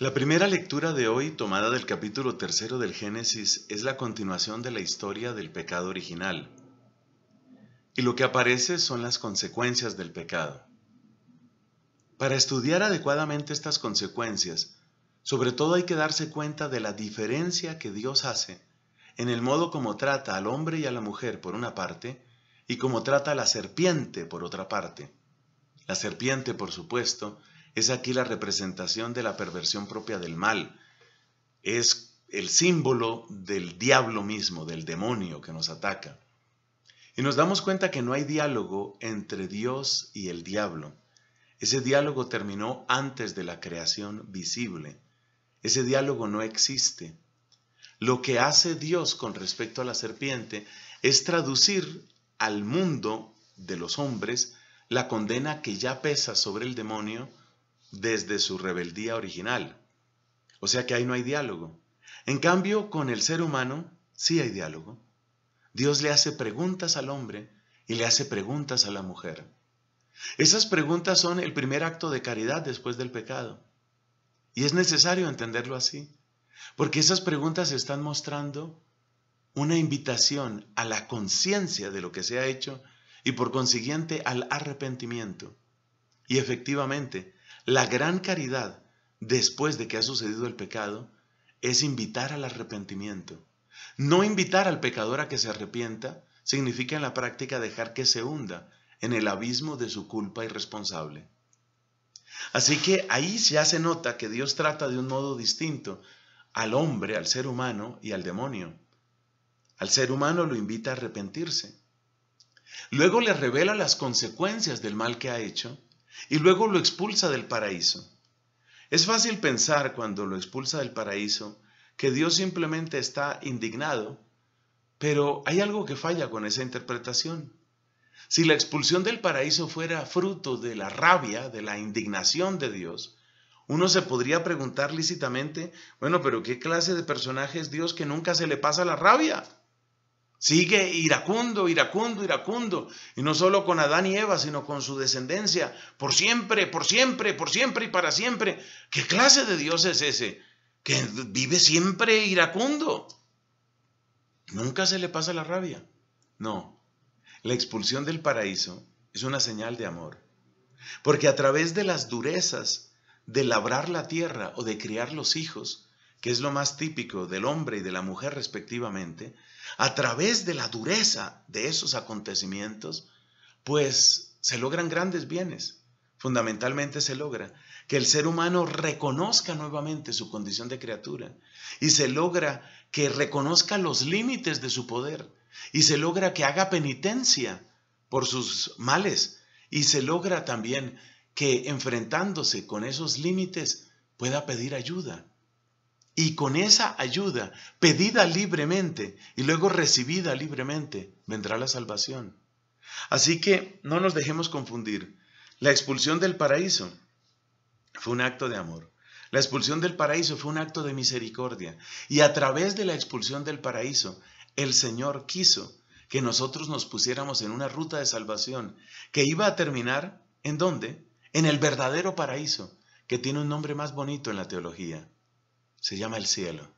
La primera lectura de hoy, tomada del capítulo tercero del Génesis, es la continuación de la historia del pecado original. Y lo que aparece son las consecuencias del pecado. Para estudiar adecuadamente estas consecuencias, sobre todo hay que darse cuenta de la diferencia que Dios hace en el modo como trata al hombre y a la mujer por una parte, y como trata a la serpiente por otra parte. La serpiente, por supuesto, es aquí la representación de la perversión propia del mal. Es el símbolo del diablo mismo, del demonio que nos ataca. Y nos damos cuenta que no hay diálogo entre Dios y el diablo. Ese diálogo terminó antes de la creación visible. Ese diálogo no existe. Lo que hace Dios con respecto a la serpiente es traducir al mundo de los hombres la condena que ya pesa sobre el demonio desde su rebeldía original. O sea que ahí no hay diálogo. En cambio, con el ser humano sí hay diálogo. Dios le hace preguntas al hombre y le hace preguntas a la mujer. Esas preguntas son el primer acto de caridad después del pecado. Y es necesario entenderlo así, porque esas preguntas están mostrando una invitación a la conciencia de lo que se ha hecho y por consiguiente al arrepentimiento. Y efectivamente, la gran caridad, después de que ha sucedido el pecado, es invitar al arrepentimiento. No invitar al pecador a que se arrepienta significa en la práctica dejar que se hunda en el abismo de su culpa irresponsable. Así que ahí ya se nota que Dios trata de un modo distinto al hombre, al ser humano y al demonio. Al ser humano lo invita a arrepentirse. Luego le revela las consecuencias del mal que ha hecho y luego lo expulsa del paraíso. Es fácil pensar cuando lo expulsa del paraíso que Dios simplemente está indignado, pero hay algo que falla con esa interpretación. Si la expulsión del paraíso fuera fruto de la rabia, de la indignación de Dios, uno se podría preguntar lícitamente, bueno, pero ¿qué clase de personaje es Dios que nunca se le pasa la rabia? Sigue iracundo, iracundo, iracundo. Y no solo con Adán y Eva, sino con su descendencia. Por siempre, por siempre, por siempre y para siempre. ¿Qué clase de Dios es ese? Que vive siempre iracundo. Nunca se le pasa la rabia. No. La expulsión del paraíso es una señal de amor. Porque a través de las durezas de labrar la tierra o de criar los hijos, que es lo más típico del hombre y de la mujer respectivamente, a través de la dureza de esos acontecimientos, pues se logran grandes bienes. Fundamentalmente se logra que el ser humano reconozca nuevamente su condición de criatura y se logra que reconozca los límites de su poder y se logra que haga penitencia por sus males y se logra también que enfrentándose con esos límites pueda pedir ayuda y con esa ayuda, pedida libremente y luego recibida libremente, vendrá la salvación. Así que no nos dejemos confundir. La expulsión del paraíso fue un acto de amor. La expulsión del paraíso fue un acto de misericordia. Y a través de la expulsión del paraíso, el Señor quiso que nosotros nos pusiéramos en una ruta de salvación que iba a terminar, ¿en dónde? En el verdadero paraíso, que tiene un nombre más bonito en la teología, se llama el cielo